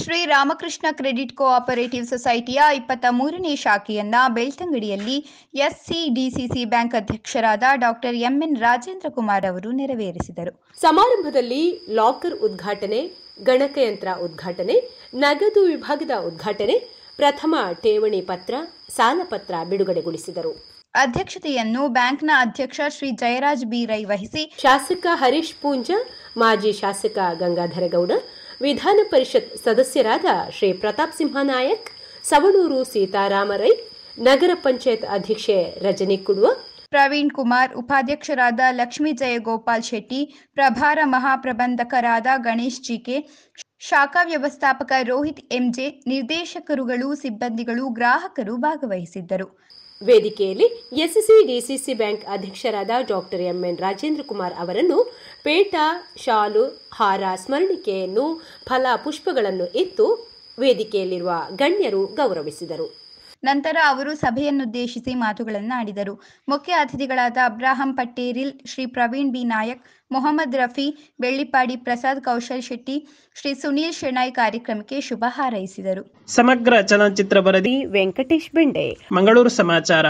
Shri Ramakrishna credit cooperative ಸೊಸೈಟಿಯ ಇಪ್ಪತ್ತ ಮೂರನೇ ಶಾಖೆಯನ್ನ ಬೆಳ್ತಂಗಡಿಯಲ್ಲಿ ಎಸ್ಸಿಡಿಸಿಸಿ ಬ್ಯಾಂಕ್ ಅಧ್ಯಕ್ಷರಾದ ಡಾಕ್ಟರ್ ಎಂಎನ್ ರಾಜೇಂದ್ರ ಕುಮಾರ್ ಅವರು ನೆರವೇರಿಸಿದರು ಸಮಾರಂಭದಲ್ಲಿ ಲಾಕರ್ ಉದ್ಘಾಟನೆ ಗಣಕಯಂತ್ರ ಉದ್ಘಾಟನೆ ನಗದು ವಿಭಾಗದ ಉದ್ಘಾಟನೆ ಪ್ರಥಮ ಠೇವಣಿ ಪತ್ರ ಪತ್ರ ಬಿಡುಗಡೆಗೊಳಿಸಿದರು ಅಧ್ಯಕ್ಷತೆಯನ್ನು ಬ್ಯಾಂಕ್ನ ಅಧ್ಯಕ್ಷ ಶ್ರೀ ಜಯರಾಜ್ ಬಿರೈ ವಹಿಸಿ ಶಾಸಕ ಹರೀಶ್ ಪೂಂಜ ಮಾಜಿ ಶಾಸಕ ಗಂಗಾಧರಗೌಡ ವಿಧಾನ ಪರಿಷತ್ ಸದಸ್ಯರಾದ ಶ್ರೀ ಪ್ರತಾಪ್ ಸಿಂಹ ನಾಯಕ್ ಸವಣೂರು ಸೀತಾರಾಮ ರೈ ನಗರ ಪಂಚಾಯತ್ ಅಧ್ಯಕ್ಷೆ ರಜನಿ ಕುಡುವ ಪ್ರವೀಣ್ ಕುಮಾರ್ ಉಪಾಧ್ಯಕ್ಷರಾದ ಲಕ್ಷ್ಮೀ ಜಯಗೋಪಾಲ್ ಶೆಟ್ಟಿ ಪ್ರಭಾರ ಮಹಾಪ್ರಬಂಧಕರಾದ ಗಣೇಶ್ ಜಿಕೆ ಶಾಖಾ ವ್ಯವಸ್ಥಾಪಕ ರೋಹಿತ್ ಎಂಜೆ ನಿರ್ದೇಶಕರುಗಳು ಸಿಬ್ಬಂದಿಗಳು ಗ್ರಾಹಕರು ಭಾಗವಹಿಸಿದ್ದರು ವೇದಿಕೆಯಲ್ಲಿ ಎಸ್ಸಿಸಿ ಡಿಸಿಸಿ ಬ್ಯಾಂಕ್ ಅಧ್ಯಕ್ಷರಾದ ಡಾಕ್ಟರ್ ಎಂಎನ್ ರಾಜೇಂದ್ರ ಕುಮಾರ್ ಅವರನ್ನು ಪೇಟ ಶಾಲು ಹಾರ ಸ್ಮರಣಿಕೆಯನ್ನು ಫಲ ಪುಷ್ಪಗಳನ್ನು ಇತ್ತು ವೇದಿಕೆಯಲ್ಲಿರುವ ಗಣ್ಯರು ಗೌರವಿಸಿದರು ನಂತರ ಅವರು ಸಭೆಯನ್ನುದ್ದೇಶಿಸಿ ಮಾತುಗಳನ್ನು ಆಡಿದರು ಮುಖ್ಯ ಅತಿಥಿಗಳಾದ ಅಬ್ರಾಹಂ ಪಟ್ಟೇರಿಲ್ ಶ್ರೀ ಪ್ರವೀಣ್ ಬಿ ನಾಯಕ್ ಮೊಹಮ್ಮದ್ ರಫಿ ಬೆಳ್ಳಿಪಾಡಿ ಪ್ರಸಾದ್ ಕೌಶಲ್ ಶೆಟ್ಟಿ ಶ್ರೀ ಸುನೀಲ್ ಶೆಣಾಯ್ ಕಾರ್ಯಕ್ರಮಕ್ಕೆ ಶುಭ ಹಾರೈಸಿದರು ಸಮಗ್ರ ಚಲನಚಿತ್ರ ವರದಿ ವೆಂಕಟೇಶ್ ಬೆಂಡೆ ಮಂಗಳೂರು ಸಮಾಚಾರ